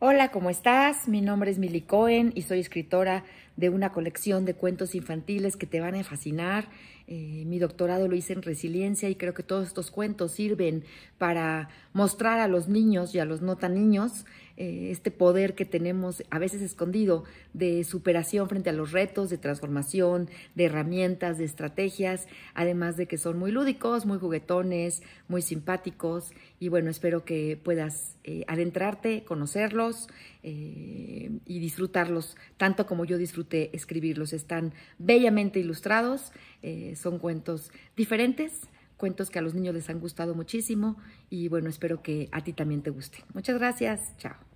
Hola, ¿cómo estás? Mi nombre es Milly Cohen y soy escritora de una colección de cuentos infantiles que te van a fascinar. Eh, mi doctorado lo hice en resiliencia y creo que todos estos cuentos sirven para mostrar a los niños y a los no tan niños eh, este poder que tenemos a veces escondido de superación frente a los retos, de transformación, de herramientas, de estrategias, además de que son muy lúdicos, muy juguetones, muy simpáticos y bueno, espero que puedas eh, adentrarte, conocerlo. Eh, y disfrutarlos tanto como yo disfruté escribirlos. Están bellamente ilustrados, eh, son cuentos diferentes, cuentos que a los niños les han gustado muchísimo y bueno, espero que a ti también te guste. Muchas gracias, chao.